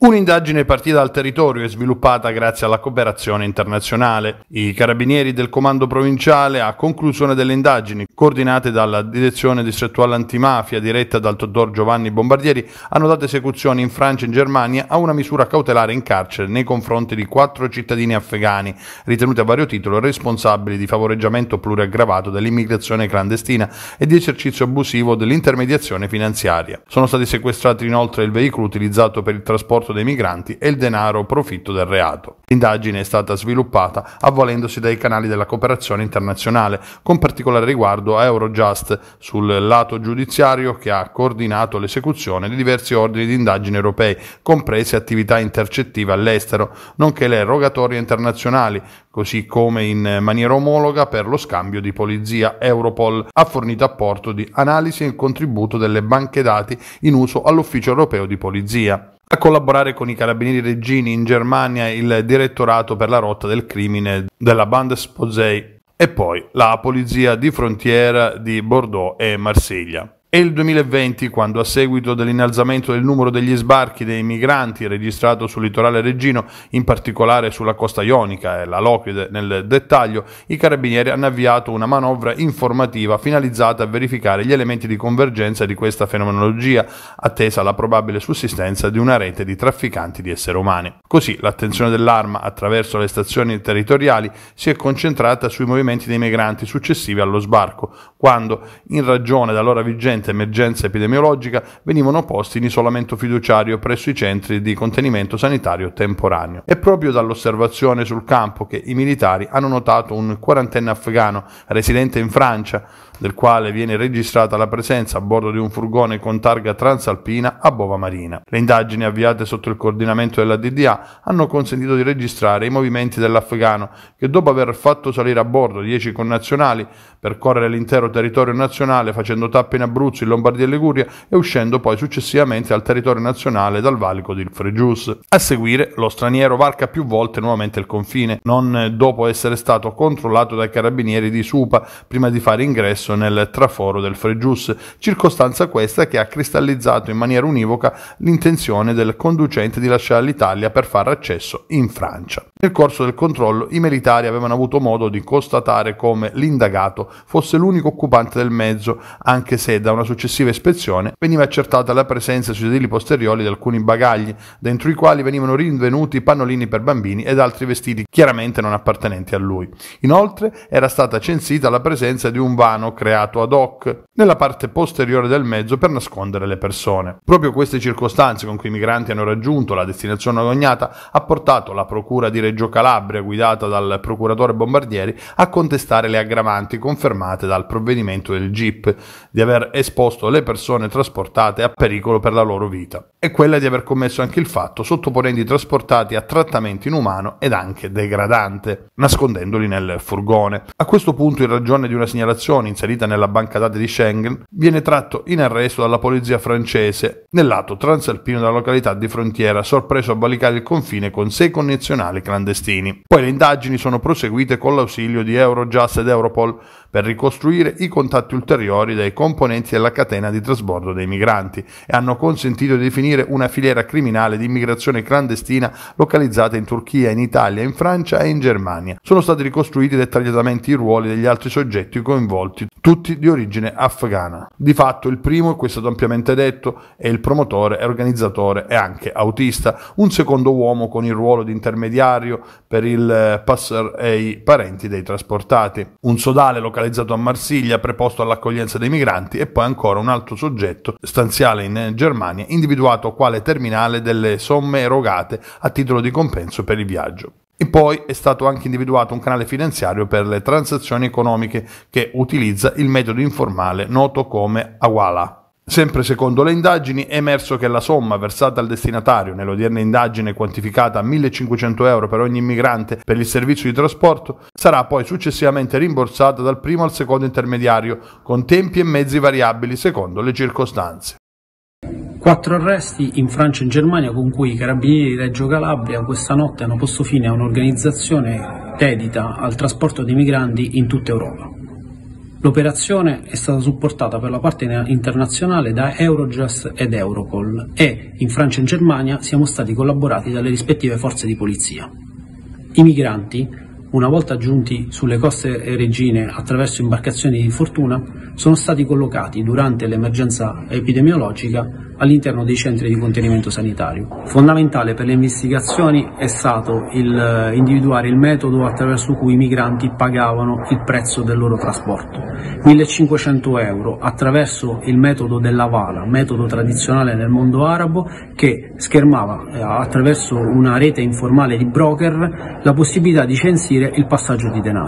Un'indagine partita dal territorio e sviluppata grazie alla cooperazione internazionale. I carabinieri del comando provinciale, a conclusione delle indagini coordinate dalla direzione distrettuale antimafia diretta dal dottor Giovanni Bombardieri, hanno dato esecuzione in Francia e in Germania a una misura cautelare in carcere nei confronti di quattro cittadini afghani, ritenuti a vario titolo responsabili di favoreggiamento pluriaggravato dell'immigrazione clandestina e di esercizio abusivo dell'intermediazione finanziaria. Sono stati sequestrati inoltre il veicolo utilizzato per il trasporto sfruttato dei migranti e il denaro profitto del reato. L'indagine è stata sviluppata avvalendosi dai canali della cooperazione internazionale, con particolare riguardo a Eurojust sul lato giudiziario che ha coordinato l'esecuzione di diversi ordini di indagine europei, comprese attività intercettive all'estero, nonché le rogatorie internazionali, così come in maniera omologa per lo scambio di polizia Europol ha fornito apporto di analisi e contributo delle banche dati in uso all'Ufficio europeo di polizia a collaborare con i carabinieri reggini in Germania il direttorato per la rotta del crimine della Bandesposei e poi la polizia di frontiera di Bordeaux e Marsiglia e il 2020, quando a seguito dell'innalzamento del numero degli sbarchi dei migranti registrato sul litorale reggino, in particolare sulla costa ionica e la Locride nel dettaglio, i carabinieri hanno avviato una manovra informativa finalizzata a verificare gli elementi di convergenza di questa fenomenologia, attesa la probabile sussistenza di una rete di trafficanti di esseri umani. Così l'attenzione dell'arma attraverso le stazioni territoriali si è concentrata sui movimenti dei migranti successivi allo sbarco, quando, in ragione dall'ora vigente presente emergenza epidemiologica, venivano posti in isolamento fiduciario presso i centri di contenimento sanitario temporaneo. È proprio dall'osservazione sul campo che i militari hanno notato un quarantenne afghano residente in Francia del quale viene registrata la presenza a bordo di un furgone con targa transalpina a Bova Marina. Le indagini avviate sotto il coordinamento della DDA hanno consentito di registrare i movimenti dell'afgano che dopo aver fatto salire a bordo 10 connazionali percorrere l'intero territorio nazionale facendo tappe in Abruzzo, in Lombardia e Liguria e uscendo poi successivamente al territorio nazionale dal valico del Fregius. A seguire lo straniero varca più volte nuovamente il confine, non dopo essere stato controllato dai carabinieri di Supa prima di fare ingresso successo nel traforo del Fregius, circostanza questa che ha cristallizzato in maniera univoca l'intenzione del conducente di lasciare l'Italia per fare accesso in Francia. Nel corso del controllo i militari avevano avuto modo di constatare come l'indagato fosse l'unico occupante del mezzo, anche se da una successiva ispezione veniva accertata la presenza sui sedili posteriori di alcuni bagagli, dentro i quali venivano rinvenuti pannolini per bambini ed altri vestiti chiaramente non appartenenti a lui. Inoltre era stata censita la presenza di un vano creato ad hoc nella parte posteriore del mezzo per nascondere le persone. Proprio queste circostanze con cui i migranti hanno raggiunto la destinazione agognata ha portato la procura di Reggio Calabria guidata dal procuratore Bombardieri a contestare le aggravanti confermate dal provvedimento del GIP di aver esposto le persone trasportate a pericolo per la loro vita è quella di aver commesso anche il fatto sottoponendo i trasportati a trattamento inumano ed anche degradante, nascondendoli nel furgone. A questo punto, in ragione di una segnalazione inserita nella banca dati di Schengen, viene tratto in arresto dalla polizia francese nel lato transalpino della località di frontiera, sorpreso a valicare il confine con sei connazionali clandestini. Poi le indagini sono proseguite con l'ausilio di Eurojust ed Europol per ricostruire i contatti ulteriori dei componenti della catena di trasbordo dei migranti e hanno consentito di definire una filiera criminale di immigrazione clandestina localizzata in Turchia, in Italia, in Francia e in Germania. Sono stati ricostruiti dettagliatamente i ruoli degli altri soggetti coinvolti, tutti di origine afghana. Di fatto il primo, e questo è stato ampiamente detto, è il promotore, è organizzatore e anche autista, un secondo uomo con il ruolo di intermediario per il eh, passer e i parenti dei trasportati, un sodale localizzato a Marsiglia preposto all'accoglienza dei migranti e poi ancora un altro soggetto stanziale in eh, Germania individuato quale terminale delle somme erogate a titolo di compenso per il viaggio. E poi è stato anche individuato un canale finanziario per le transazioni economiche che utilizza il metodo informale noto come Awala. Sempre secondo le indagini è emerso che la somma versata al destinatario nell'odierna indagine quantificata a 1.500 euro per ogni immigrante per il servizio di trasporto sarà poi successivamente rimborsata dal primo al secondo intermediario con tempi e mezzi variabili secondo le circostanze. Quattro arresti in Francia e in Germania con cui i carabinieri di Reggio Calabria questa notte hanno posto fine a un'organizzazione dedita al trasporto di migranti in tutta Europa. L'operazione è stata supportata per la parte internazionale da Eurojust ed Europol e in Francia e in Germania siamo stati collaborati dalle rispettive forze di polizia. I migranti, una volta giunti sulle coste regine attraverso imbarcazioni di fortuna, sono stati collocati durante l'emergenza epidemiologica all'interno dei centri di contenimento sanitario. Fondamentale per le investigazioni è stato il individuare il metodo attraverso cui i migranti pagavano il prezzo del loro trasporto. 1500 euro attraverso il metodo della vala, metodo tradizionale nel mondo arabo che schermava eh, attraverso una rete informale di broker la possibilità di censire il passaggio di denaro.